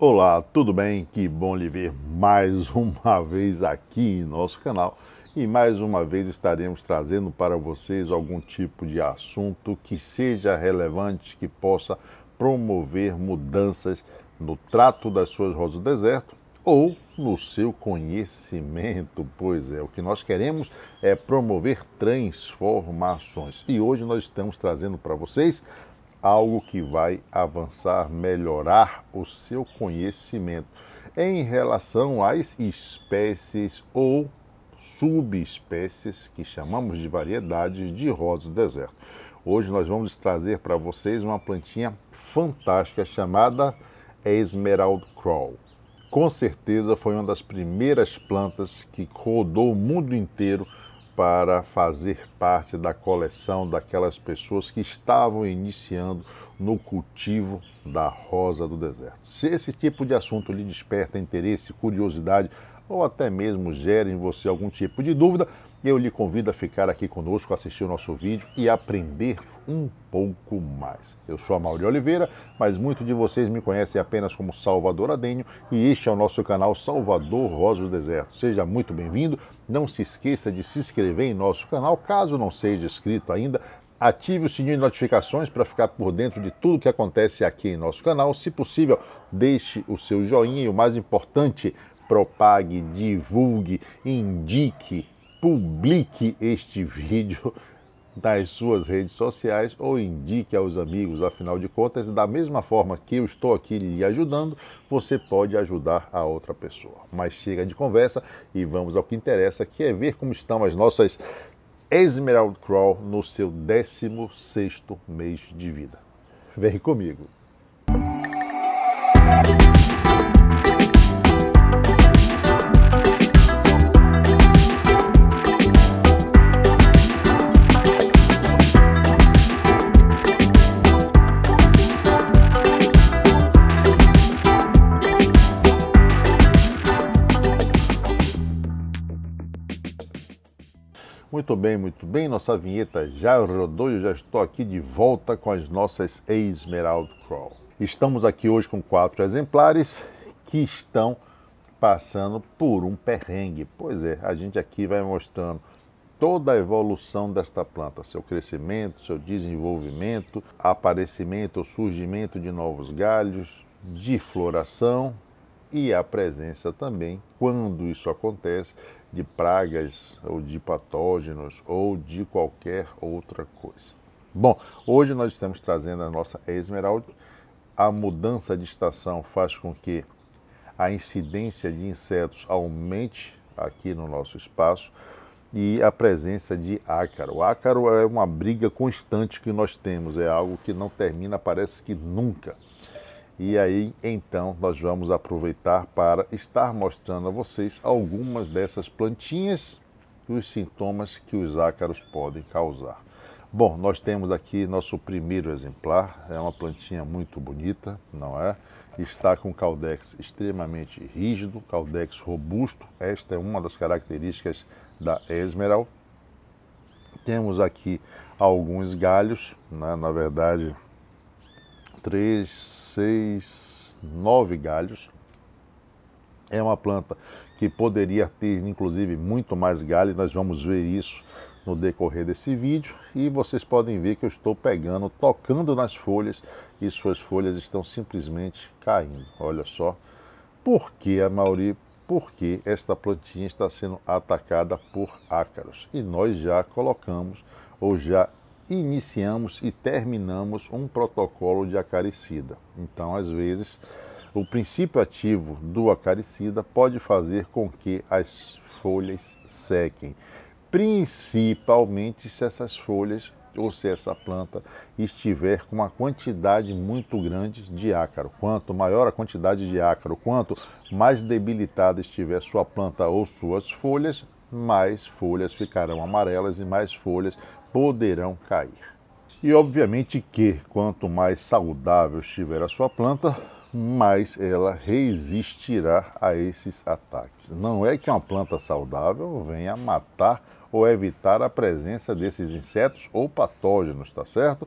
Olá, tudo bem? Que bom lhe ver mais uma vez aqui em nosso canal. E mais uma vez estaremos trazendo para vocês algum tipo de assunto que seja relevante, que possa promover mudanças no trato das suas rosas do deserto ou no seu conhecimento. Pois é, o que nós queremos é promover transformações. E hoje nós estamos trazendo para vocês algo que vai avançar, melhorar o seu conhecimento em relação às espécies ou subespécies que chamamos de variedades de rosa do deserto. Hoje nós vamos trazer para vocês uma plantinha fantástica chamada Esmeralda Crawl. Com certeza foi uma das primeiras plantas que rodou o mundo inteiro para fazer parte da coleção daquelas pessoas que estavam iniciando no cultivo da rosa do deserto. Se esse tipo de assunto lhe desperta interesse, curiosidade ou até mesmo gera em você algum tipo de dúvida, eu lhe convido a ficar aqui conosco, assistir o nosso vídeo e aprender um pouco mais. Eu sou a de Oliveira, mas muitos de vocês me conhecem apenas como Salvador Adenho e este é o nosso canal Salvador Rosa do Deserto. Seja muito bem-vindo. Não se esqueça de se inscrever em nosso canal, caso não seja inscrito ainda. Ative o sininho de notificações para ficar por dentro de tudo que acontece aqui em nosso canal. Se possível, deixe o seu joinha e o mais importante, propague, divulgue, indique, publique este vídeo das suas redes sociais ou indique aos amigos. Afinal de contas, da mesma forma que eu estou aqui lhe ajudando, você pode ajudar a outra pessoa. Mas chega de conversa e vamos ao que interessa, que é ver como estão as nossas Esmeralda Crawl no seu 16 mês de vida. Vem comigo. Muito bem, muito bem, nossa vinheta já rodou e eu já estou aqui de volta com as nossas Esmeralda Crawl. Estamos aqui hoje com quatro exemplares que estão passando por um perrengue. Pois é, a gente aqui vai mostrando toda a evolução desta planta, seu crescimento, seu desenvolvimento, aparecimento ou surgimento de novos galhos, de floração e a presença também, quando isso acontece, de pragas ou de patógenos ou de qualquer outra coisa. Bom, hoje nós estamos trazendo a nossa esmeralda. A mudança de estação faz com que a incidência de insetos aumente aqui no nosso espaço e a presença de ácaro. O ácaro é uma briga constante que nós temos, é algo que não termina, parece que nunca. E aí então nós vamos aproveitar para estar mostrando a vocês algumas dessas plantinhas e os sintomas que os ácaros podem causar. Bom, nós temos aqui nosso primeiro exemplar, é uma plantinha muito bonita, não é? Está com caldex extremamente rígido, caldex robusto, esta é uma das características da esmeral. Temos aqui alguns galhos, né? na verdade, três, seis, nove galhos. É uma planta que poderia ter, inclusive, muito mais galho. Nós vamos ver isso no decorrer desse vídeo. E vocês podem ver que eu estou pegando, tocando nas folhas e suas folhas estão simplesmente caindo. Olha só. Por que a Mauri? Porque esta plantinha está sendo atacada por ácaros. E nós já colocamos ou já iniciamos e terminamos um protocolo de acaricida. Então, às vezes, o princípio ativo do acaricida pode fazer com que as folhas sequem, principalmente se essas folhas ou se essa planta estiver com uma quantidade muito grande de ácaro. Quanto maior a quantidade de ácaro, quanto mais debilitada estiver sua planta ou suas folhas, mais folhas ficarão amarelas e mais folhas poderão cair. E obviamente que quanto mais saudável estiver a sua planta, mais ela resistirá a esses ataques. Não é que uma planta saudável venha matar ou evitar a presença desses insetos ou patógenos, tá certo?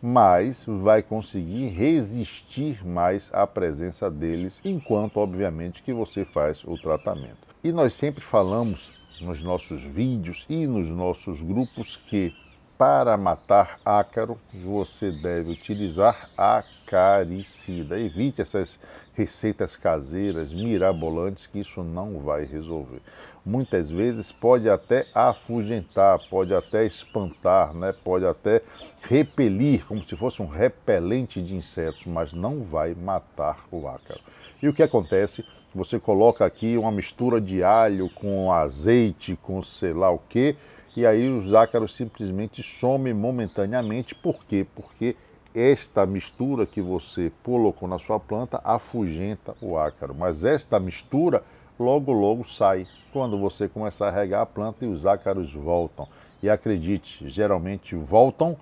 Mas vai conseguir resistir mais à presença deles, enquanto obviamente que você faz o tratamento. E nós sempre falamos nos nossos vídeos e nos nossos grupos que para matar ácaro você deve utilizar acaricida. Evite essas receitas caseiras mirabolantes que isso não vai resolver. Muitas vezes pode até afugentar, pode até espantar, né? pode até repelir, como se fosse um repelente de insetos, mas não vai matar o ácaro. E o que acontece? Você coloca aqui uma mistura de alho com azeite, com sei lá o que, e aí os ácaros simplesmente somem momentaneamente. Por quê? Porque esta mistura que você colocou na sua planta afugenta o ácaro. Mas esta mistura logo logo sai quando você começa a regar a planta e os ácaros voltam. E acredite, geralmente voltam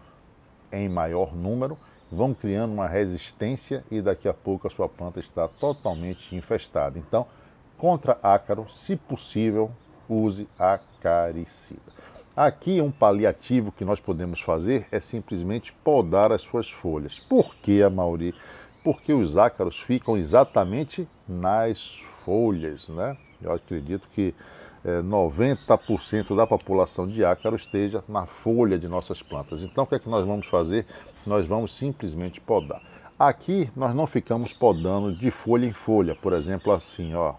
em maior número vão criando uma resistência e daqui a pouco a sua planta está totalmente infestada. Então, contra ácaro, se possível, use acaricida. Aqui um paliativo que nós podemos fazer é simplesmente podar as suas folhas. Por que, Amauri? Porque os ácaros ficam exatamente nas folhas, né? Eu acredito que é, eh, 90% da população de ácaro esteja na folha de nossas plantas. Então, o que é que nós vamos fazer? nós vamos simplesmente podar. Aqui nós não ficamos podando de folha em folha, por exemplo, assim, ó.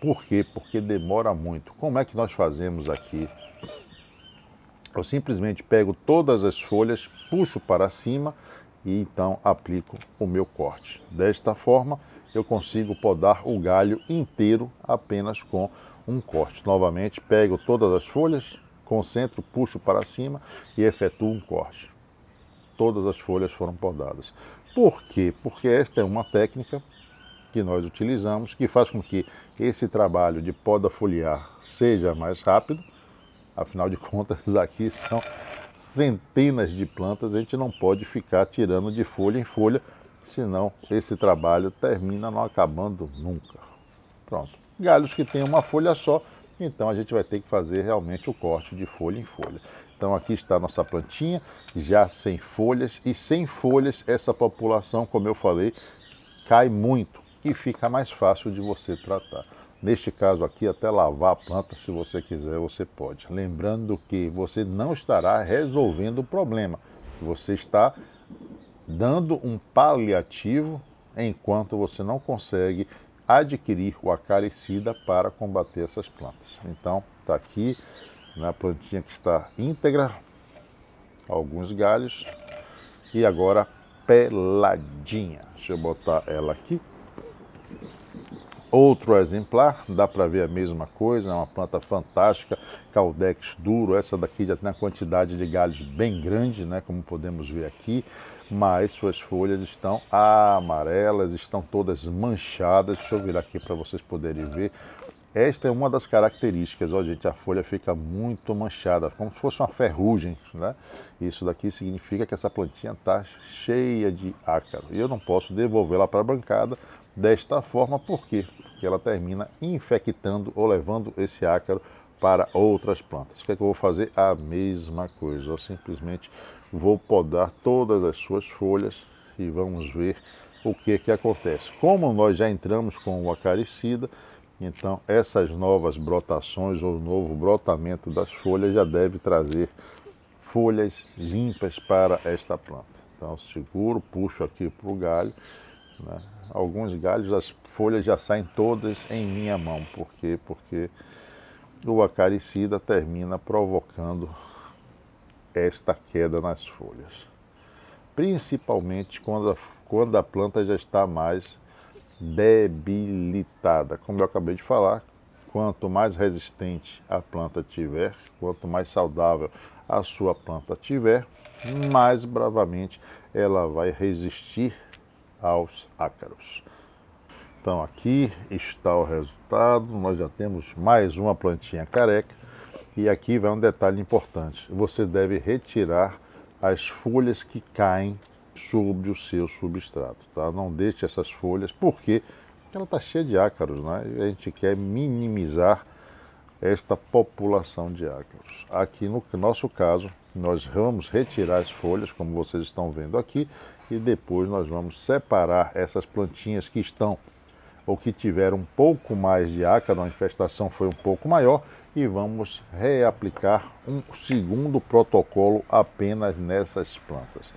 Por quê? Porque demora muito. Como é que nós fazemos aqui? Eu simplesmente pego todas as folhas, puxo para cima e então aplico o meu corte. Desta forma, eu consigo podar o galho inteiro apenas com um corte. Novamente, pego todas as folhas, concentro, puxo para cima e efetuo um corte todas as folhas foram podadas. Por quê? Porque esta é uma técnica que nós utilizamos que faz com que esse trabalho de poda foliar seja mais rápido. Afinal de contas, aqui são centenas de plantas, a gente não pode ficar tirando de folha em folha, senão esse trabalho termina não acabando nunca. Pronto. Galhos que tem uma folha só, então a gente vai ter que fazer realmente o corte de folha em folha. Então aqui está a nossa plantinha, já sem folhas. E sem folhas, essa população, como eu falei, cai muito e fica mais fácil de você tratar. Neste caso aqui, até lavar a planta, se você quiser, você pode. Lembrando que você não estará resolvendo o problema, você está dando um paliativo enquanto você não consegue adquirir o acaricida para combater essas plantas. Então, está aqui na plantinha que está íntegra, alguns galhos e agora peladinha. Deixa eu botar ela aqui. Outro exemplar, dá para ver a mesma coisa, é uma planta fantástica, caldex duro, essa daqui já tem uma quantidade de galhos bem grande, né, como podemos ver aqui, mas suas folhas estão amarelas, estão todas manchadas, deixa eu virar aqui para vocês poderem ver esta é uma das características, ó gente, a folha fica muito manchada, como se fosse uma ferrugem, né? Isso daqui significa que essa plantinha está cheia de ácaro. E eu não posso devolvê-la para a bancada desta forma, por quê? Porque ela termina infectando ou levando esse ácaro para outras plantas. O que, é que eu vou fazer? A mesma coisa, eu simplesmente vou podar todas as suas folhas e vamos ver o que, é que acontece. Como nós já entramos com o acaricida, então, essas novas brotações ou novo brotamento das folhas já deve trazer folhas limpas para esta planta. Então, seguro, puxo aqui para o galho. Né? Alguns galhos, as folhas já saem todas em minha mão. Por quê? Porque o acaricida termina provocando esta queda nas folhas. Principalmente quando a, quando a planta já está mais debilitada. Como eu acabei de falar, quanto mais resistente a planta tiver, quanto mais saudável a sua planta tiver, mais bravamente ela vai resistir aos ácaros. Então aqui está o resultado. Nós já temos mais uma plantinha careca. E aqui vai um detalhe importante. Você deve retirar as folhas que caem sobre o seu substrato, tá? Não deixe essas folhas, porque ela está cheia de ácaros, né? A gente quer minimizar esta população de ácaros. Aqui no nosso caso, nós vamos retirar as folhas, como vocês estão vendo aqui, e depois nós vamos separar essas plantinhas que estão ou que tiveram um pouco mais de ácaro, a infestação foi um pouco maior, e vamos reaplicar um segundo protocolo apenas nessas plantas.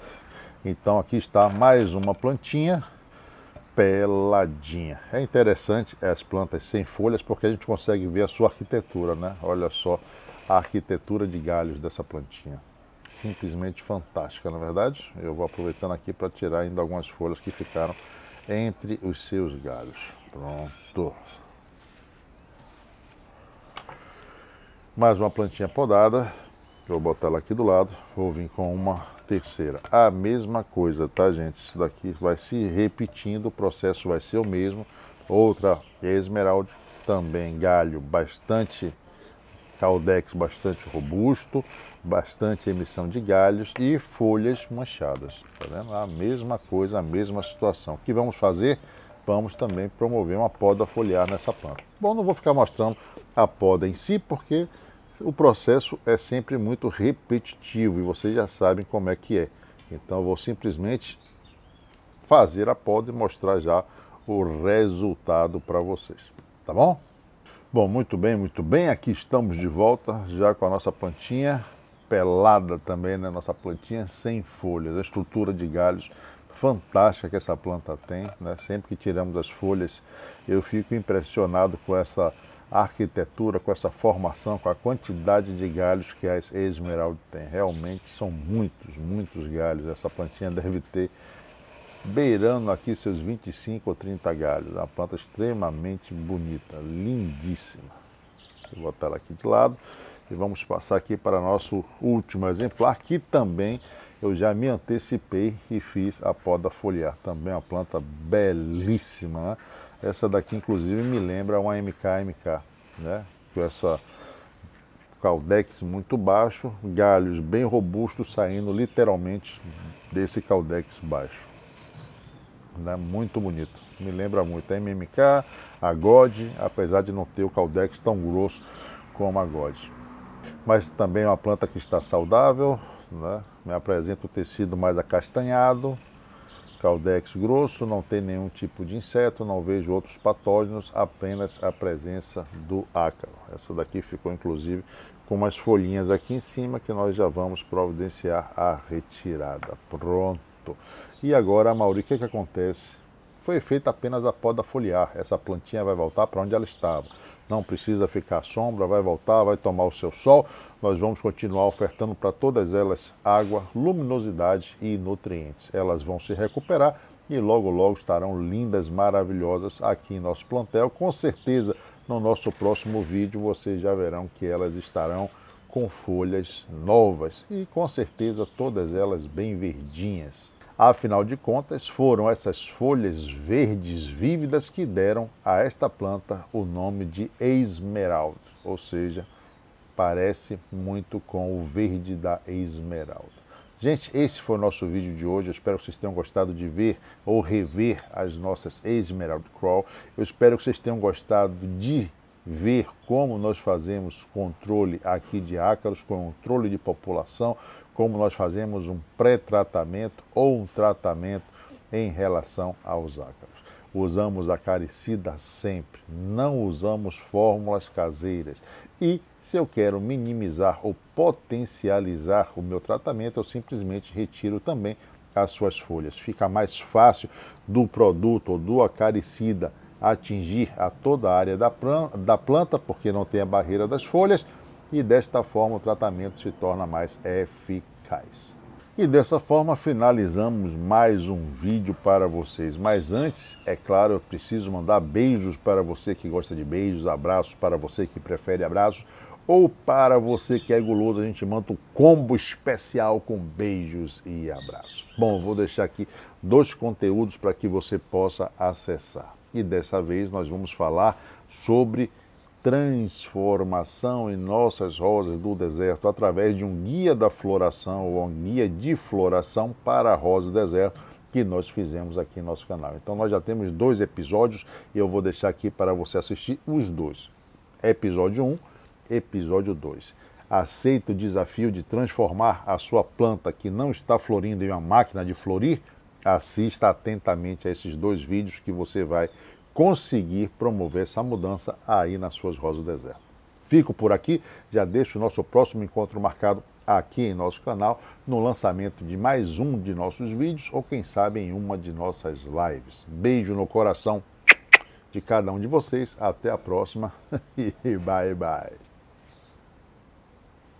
Então aqui está mais uma plantinha peladinha. É interessante as plantas sem folhas porque a gente consegue ver a sua arquitetura, né? Olha só a arquitetura de galhos dessa plantinha. Simplesmente fantástica, na é verdade. Eu vou aproveitando aqui para tirar ainda algumas folhas que ficaram entre os seus galhos. Pronto. Mais uma plantinha podada. Eu vou botar ela aqui do lado. Vou vir com uma terceira. A mesma coisa, tá, gente? Isso daqui vai se repetindo, o processo vai ser o mesmo. Outra esmeralda, também galho bastante caldex bastante robusto, bastante emissão de galhos e folhas manchadas. Tá vendo? A mesma coisa, a mesma situação. O que vamos fazer? Vamos também promover uma poda foliar nessa planta. Bom, não vou ficar mostrando a poda em si, porque o processo é sempre muito repetitivo e vocês já sabem como é que é. Então eu vou simplesmente fazer a poda e mostrar já o resultado para vocês, tá bom? Bom, muito bem, muito bem, aqui estamos de volta já com a nossa plantinha pelada também, né? Nossa plantinha sem folhas, a estrutura de galhos fantástica que essa planta tem, né? Sempre que tiramos as folhas, eu fico impressionado com essa a arquitetura, com essa formação, com a quantidade de galhos que a esmeralda tem. Realmente são muitos, muitos galhos. Essa plantinha deve ter beirando aqui seus 25 ou 30 galhos. Uma planta extremamente bonita, lindíssima. Vou botar ela aqui de lado e vamos passar aqui para nosso último exemplar, que também eu já me antecipei e fiz a poda foliar. Também uma planta belíssima. Né? Essa daqui, inclusive, me lembra uma MKMK, né? Com essa caldex muito baixo, galhos bem robustos saindo literalmente desse caldex baixo. Né? Muito bonito. Me lembra muito a MMK, a God, apesar de não ter o caldex tão grosso como a God. Mas também é uma planta que está saudável, né? Me apresenta o tecido mais acastanhado, caldex grosso, não tem nenhum tipo de inseto, não vejo outros patógenos, apenas a presença do ácaro. Essa daqui ficou inclusive com umas folhinhas aqui em cima que nós já vamos providenciar a retirada. Pronto. E agora, Mauri, o que, é que acontece? Foi feita apenas a poda foliar. Essa plantinha vai voltar para onde ela estava não precisa ficar à sombra, vai voltar, vai tomar o seu sol. Nós vamos continuar ofertando para todas elas água, luminosidade e nutrientes. Elas vão se recuperar e logo, logo estarão lindas, maravilhosas aqui em nosso plantel. Com certeza, no nosso próximo vídeo, vocês já verão que elas estarão com folhas novas e com certeza todas elas bem verdinhas. Afinal de contas, foram essas folhas verdes vívidas que deram a esta planta o nome de esmeralda, ou seja, parece muito com o verde da esmeralda. Gente, esse foi o nosso vídeo de hoje. Eu espero que vocês tenham gostado de ver ou rever as nossas Esmeralda Crawl. Eu espero que vocês tenham gostado de ver como nós fazemos controle aqui de ácaros, controle de população, como nós fazemos um pré-tratamento ou um tratamento em relação aos ácaros. Usamos acaricida sempre, não usamos fórmulas caseiras. E se eu quero minimizar ou potencializar o meu tratamento, eu simplesmente retiro também as suas folhas. Fica mais fácil do produto ou do acaricida atingir a toda a área da planta, porque não tem a barreira das folhas e desta forma o tratamento se torna mais eficaz. E dessa forma finalizamos mais um vídeo para vocês. Mas antes, é claro, eu preciso mandar beijos para você que gosta de beijos, abraços para você que prefere abraços, ou para você que é guloso, a gente manda um combo especial com beijos e abraços. Bom, vou deixar aqui dois conteúdos para que você possa acessar. E dessa vez nós vamos falar sobre transformação em nossas rosas do deserto através de um guia da floração ou um guia de floração para a rosa do deserto que nós fizemos aqui no nosso canal. Então nós já temos dois episódios e eu vou deixar aqui para você assistir os dois. Episódio 1, episódio 2. Aceita o desafio de transformar a sua planta que não está florindo em uma máquina de florir? Assista atentamente a esses dois vídeos que você vai conseguir promover essa mudança aí nas suas rosas do deserto. Fico por aqui, já deixo o nosso próximo encontro marcado aqui em nosso canal, no lançamento de mais um de nossos vídeos ou quem sabe em uma de nossas lives. Beijo no coração de cada um de vocês, até a próxima e bye bye.